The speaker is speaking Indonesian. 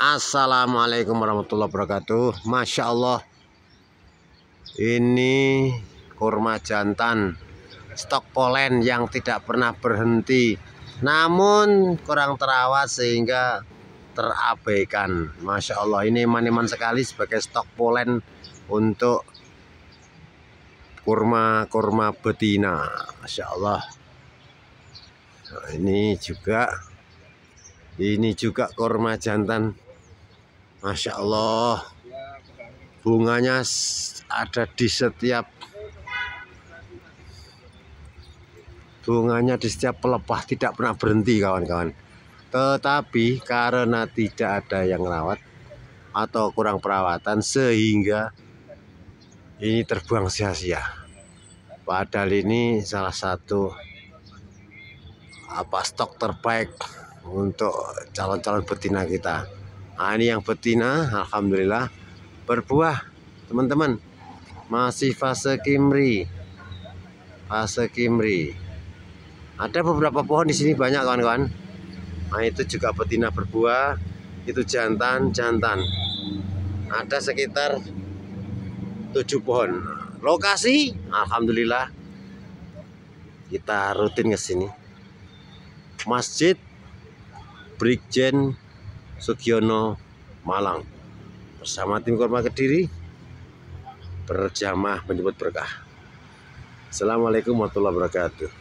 Assalamualaikum warahmatullahi wabarakatuh Masya Allah Ini kurma jantan Stok polen yang tidak pernah berhenti Namun kurang terawat sehingga terabaikan Masya Allah ini maniman sekali sebagai stok polen Untuk kurma-kurma betina Masya Allah nah, Ini juga Ini juga kurma jantan Masya Allah bunganya ada di setiap bunganya di setiap pelepah tidak pernah berhenti kawan-kawan tetapi karena tidak ada yang rawat atau kurang perawatan sehingga ini terbuang sia-sia padahal ini salah satu apa stok terbaik untuk calon-calon betina kita nah, ini yang betina Alhamdulillah berbuah teman-teman masih fase kimri fase kimri ada beberapa pohon di sini banyak kawan-kawan nah itu juga betina berbuah itu jantan jantan ada sekitar tujuh pohon lokasi Alhamdulillah kita rutin ke sini Masjid Brigjen Sugiono Malang bersama tim Korma Kediri berjamaah menyebut berkah Assalamualaikum warahmatullahi wabarakatuh